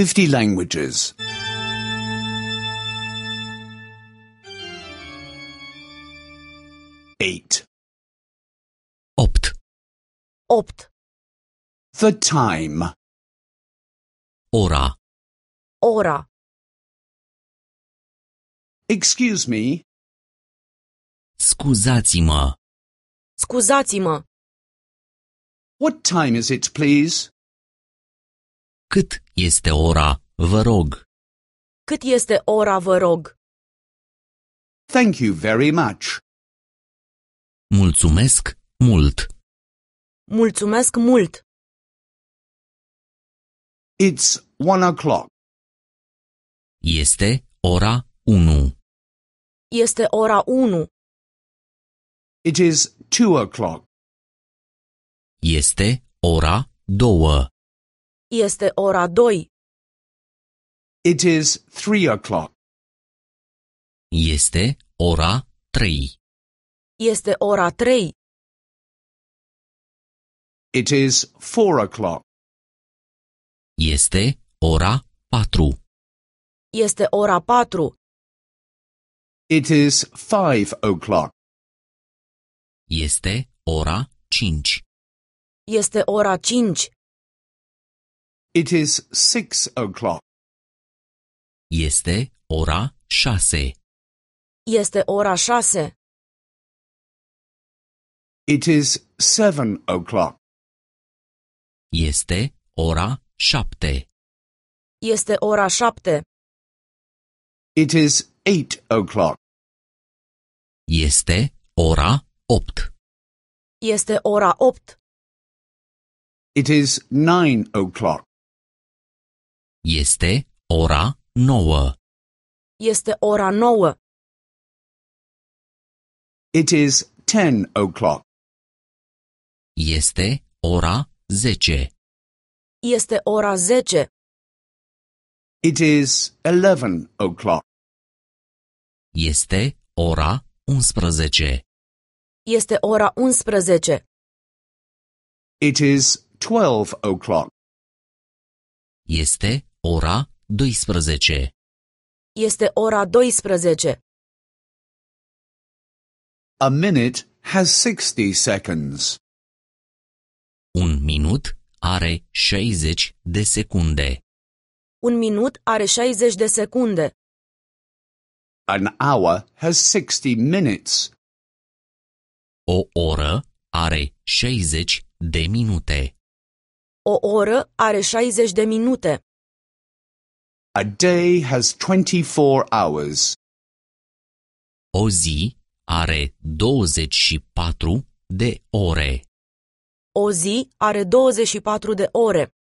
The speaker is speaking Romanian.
50 languages. 8. Opt. Opt. The time. Ora. Ora. Excuse me. Scusatima. Scusatima. What time is it, please? Cât este ora, vă rog? Cât este ora, vă rog? Thank you very much. Mulțumesc mult. Mulțumesc mult. It's one o'clock. Este ora 1. Este ora 1. It is two o'clock. Este ora 2. Este ora doi. It is three o'clock. Este ora trei. Este ora trei. It is four o'clock. Este ora patru. Este ora patru. It is five o'clock. Este ora cinci. Este ora cinci. It is six o'clock. Este ora șase. Este ora șase. It is seven o'clock. Este ora șapte. Este ora șapte. It is eight o'clock. Este ora opt. Este ora opt. It is nine o'clock. Este ora nouă. Este ora nouă. It is ten o'clock. Este ora zece. Este ora zece. It is eleven o'clock. Este ora unsprezece. Este ora unsprezece. It is twelve o'clock. Este Ora 12 Este ora 12. A minute has 60 seconds. Un minut are 60 de secunde. Un minut are 60 de secunde. An hour has 60 minutes. O oră are 60 de minute. O oră are 60 de minute. A day has 24 hours. O zi are 24 de ore. O zi are 24 de ore.